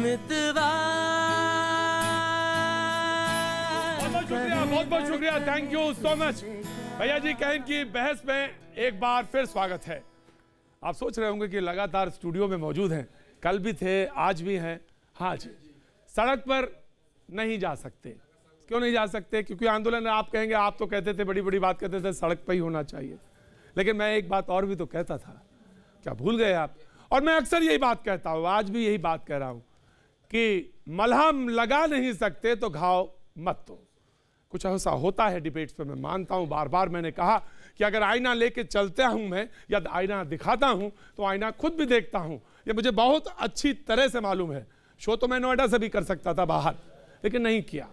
बहुत बहुत शुक्रिया थैंक यू सो मच भैया जी कहें कि बहस में एक बार फिर स्वागत है आप सोच रहे होंगे कि लगातार स्टूडियो में मौजूद हैं कल भी थे आज भी हैं हाँ जी सड़क पर नहीं जा सकते क्यों नहीं जा सकते क्योंकि आंदोलन आप कहेंगे आप तो कहते थे बड़ी बड़ी बात कहते थे सड़क पर ही होना चाहिए लेकिन मैं एक बात और भी तो कहता था क्या भूल गए आप और मैं अक्सर यही बात कहता हूँ आज भी यही बात कह रहा हूँ कि मलहम लगा नहीं सकते तो घाव मत दो कुछ ऐसा होता है डिबेट्स में मैं मानता हूं बार बार मैंने कहा कि अगर आईना लेके चलता हूं मैं या आईना दिखाता हूं तो आईना खुद भी देखता हूं ये मुझे बहुत अच्छी तरह से मालूम है शो तो मैं नोएडा से भी कर सकता था बाहर लेकिन नहीं किया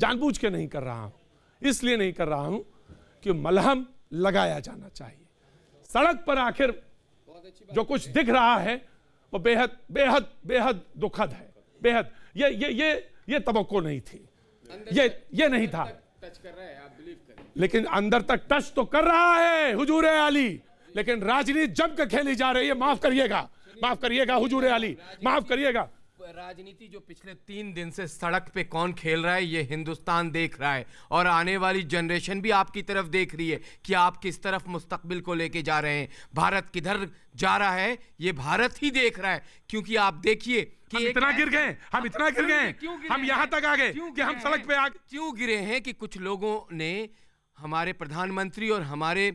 जानबूझ के नहीं कर रहा हूं इसलिए नहीं कर रहा हूं कि मलहम लगाया जाना चाहिए सड़क पर आखिर जो कुछ दिख रहा है वो बेहद बेहद बेहद दुखद है बेहद ये ये ये ये तो नहीं थी ये ये नहीं था टच कर रहा है आप बिलीव करें लेकिन अंदर तक टच तो कर रहा है हुजूर अली लेकिन राजनीति जम कर खेली जा रही है माफ करिएगा माफ करिएगा हुजूर अली माफ करिएगा राजनीति जो पिछले तीन दिन से सड़क पे कौन खेल रहा है ये हिंदुस्तान देख रहा है और आने वाली जनरेशन भी आपकी तरफ देख रही है कि आप किस तरफ मुस्तकबिल को लेके जा रहे हैं भारत किधर जा रहा है ये भारत ही देख रहा है क्योंकि आप देखिए हम इतना गिर गए हम इतना गिर गए हम यहाँ तक आ गए कि हम सड़क पे आ क्यों गिरे हैं कि कुछ लोगों ने हमारे प्रधानमंत्री और हमारे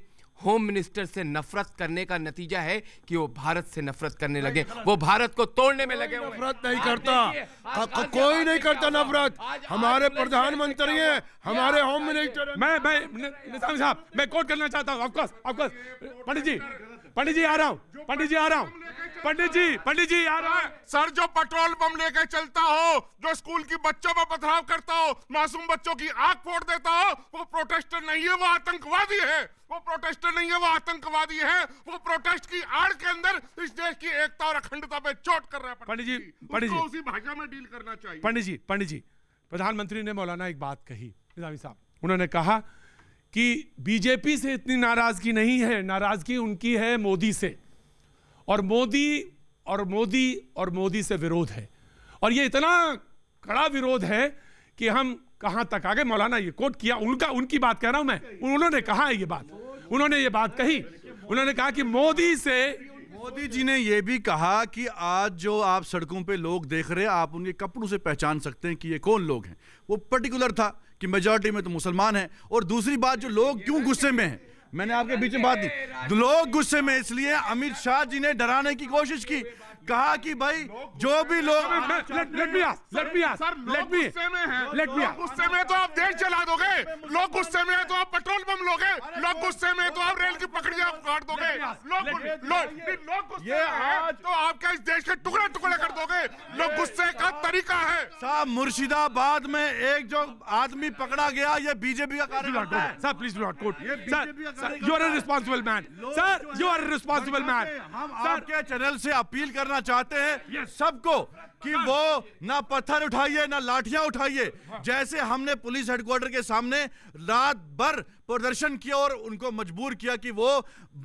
होम मिनिस्टर से नफरत करने का नतीजा है कि वो भारत से नफरत करने लगे वो भारत को तोड़ने में लगे नफरत नहीं करता हाँ, हाँ, कोई नहीं करता नफरत हमारे प्रधानमंत्री हैं हमारे होम मिनिस्टर मैं मैं साहब मैं कोर्ट करना चाहता हूँ पंडित जी पंडित जी आ रहा हूँ पंडित जी आ रहा हूँ पंडित जी पंडित जी यार सर जो पेट्रोल पंप लेकर चलता हो जो स्कूल की बच्चों पर पथराव करता हो मासूम बच्चों की आग फोड़ देता हो वो प्रोटेस्टर नहीं है वो आतंकवादी है वो प्रोटेस्टर नहीं है वो आतंकवादी है वो प्रोटेस्ट की आड़ के अंदर इस देश की एकता और अखंडता पे चोट कर रहा है पंडित जी पंडित जी उसी भाषा में डील करना चाहिए पंडित जी पंडित जी प्रधानमंत्री ने मौलाना एक बात कही निजामी साहब उन्होंने कहा कि बीजेपी से इतनी नाराजगी नहीं है नाराजगी उनकी है मोदी से और मोदी और मोदी और मोदी से विरोध है और ये इतना कड़ा विरोध है कि हम कहां तक आ गए मौलाना ये कोट किया उनका उनकी बात कह रहा हूं मैं उन्होंने कहा है ये बात उन्होंने ये बात कही उन्होंने कहा कि मोदी से मोदी जी ने यह भी कहा कि आज जो आप सड़कों पे लोग देख रहे हैं आप उनके कपड़ों से पहचान सकते हैं कि ये कौन लोग हैं वो पर्टिकुलर था कि मेजोरिटी में तो मुसलमान हैं और दूसरी बात जो लोग क्यों गुस्से में हैं मैंने आपके बीच में बात दी लोग गुस्से में इसलिए अमित शाह जी ने डराने की कोशिश की कहा कि भाई जो भी लोग गुस्से में तो आप देश चला दोगे लोग गुस्से में तो आप पेट्रोल पंप लोगे लोग गुस्से में तो आप रेल की पकड़िया काट दोगे लोग ये तो आपके इस देश के टुकड़े टुकड़े कर दोगे लोग गुस्से का तरीका है साहब मुर्शिदाबाद में एक जो आदमी पकड़ा गया ये बीजेपी का कार्य है sir please not quote sir you are responsible man sir you are responsible man हम आपके चैनल से अपील करना चाहते हैं सबको कि वो ना पत्थर उठाइए ना लाठियां उठाइए जैसे हमने पुलिस हेडक्वार्टर के सामने रात भर प्रदर्शन किया और उनको मजबूर किया कि वो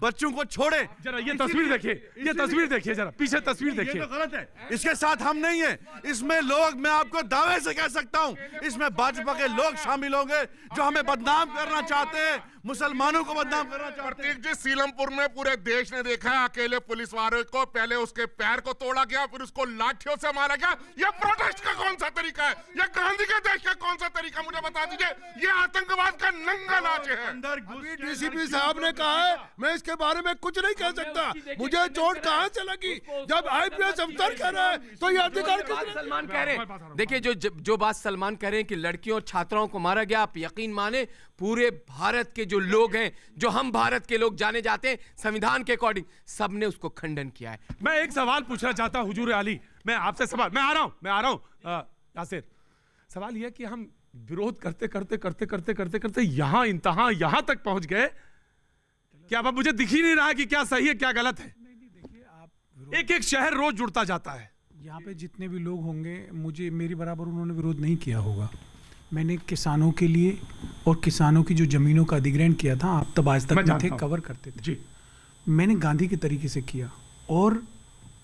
बच्चों को छोड़े जरा ये तस्वीर देखिए ये तस्वीर देखिए जरा पीछे तस्वीर देखिए तो गलत है इसके साथ हम नहीं है इसमें लोग मैं आपको दावे से कह सकता हूँ इसमें भाजपा के लोग शामिल होंगे जो हमें बदनाम करना चाहते हैं मुसलमानों को बदनाम करना चाहते हैं जी सीलमपुर में पूरे देश ने देखा अकेले पुलिस वाले को पहले उसके पैर को तोड़ा गया फिर उसको लाठियों से मारा है क्या ये प्रोटेस्ट का कौन सा तरीका है यह गांधी के देश का कौन सा तरीका मुझे बता दीजिए ये आतंकवाद का नंगा नाच है डीसीपी साहब ने कहा है मैं इसके बारे में कुछ नहीं कह सकता मुझे चोट कहाँ से लगी जब आईपीएस अफसर कह रहा है तो ये अधिकार सलमान कह रहे हैं देखिए जो जो बात सलमान कह रहे हैं कि लड़कियों और छात्राओं को मारा गया आप यकीन माने पूरे भारत के जो लोग हैं जो हम भारत के लोग जाने जाते हैं संविधान के अकॉर्डिंग सबने उसको खंडन किया है मैं एक सवाल पूछना चाहता हूं हुजूर अली मैं आपसे सवाल मैं आ रहा हूं मैं आ रहा हूं यासिर सवाल यह कि हम विरोध करते करते करते करते करते करते यहां इंतहा यहां तक पहुंच गए क्या अब मुझे दिख ही नहीं रहा कि क्या सही है क्या गलत है एक एक शहर रोज जुड़ता जाता है यहाँ पे जितने भी लोग होंगे मुझे मेरी बराबर उन्होंने विरोध नहीं किया होगा मैंने किसानों के लिए और किसानों की जो जमीनों का अधिग्रहण किया था आप तब आज तक थे कवर करते थे जी मैंने गांधी के तरीके से किया और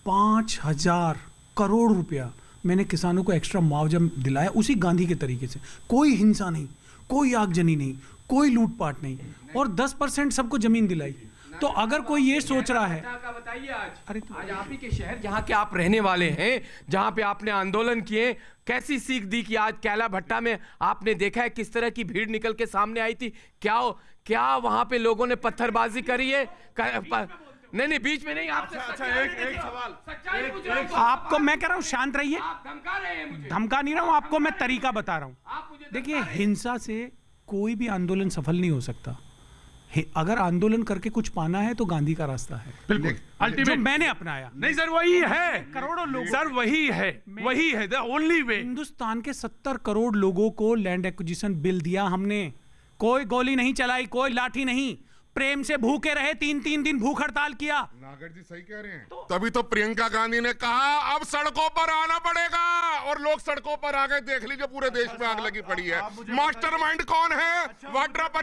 पाँच हजार करोड़ रुपया मैंने किसानों को एक्स्ट्रा मुआवजा दिलाया उसी गांधी के तरीके से कोई हिंसा नहीं कोई आगजनी नहीं कोई लूटपाट नहीं और दस परसेंट सबको जमीन दिलाई तो अगर कोई ये सोच रहा है आज अरे तो आज आप ही के शहर जहाँ के आप रहने वाले हैं जहाँ पे आपने आंदोलन किए कैसी सीख दी कि आज कैला भट्टा में आपने देखा है किस तरह की भीड़ निकल के सामने आई थी क्या क्या वहां पे लोगों ने पत्थरबाजी करी है नहीं नहीं बीच में नहीं आपसे अच्छा, तो अच्छा, एक, एक सवाल आपको मैं कह रहा हूँ शांत रहिए धमका नहीं रहा हूँ आपको मैं तरीका बता रहा हूँ देखिए हिंसा से कोई भी आंदोलन सफल नहीं हो सकता अगर आंदोलन करके कुछ पाना है तो गांधी का रास्ता है बिल्कुल जो मैंने अपनाया नहीं सर वही है करोड़ों लोग सर वही है वही है द ओनली वे हिंदुस्तान के सत्तर करोड़ लोगों को लैंड एक्विजिशन बिल दिया हमने कोई गोली नहीं चलाई कोई लाठी नहीं प्रेम से भूखे रहे तीन तीन दिन भूख हड़ताल किया नागर जी सही कह रहे हैं तो, तभी तो प्रियंका गांधी ने कहा अब सड़कों पर आना पड़ेगा और लोग सड़कों पर आ गए देख लीजिए पूरे देश में आग लगी पड़ी है अच्छा, मास्टरमाइंड कौन है अच्छा, वाड्रा पर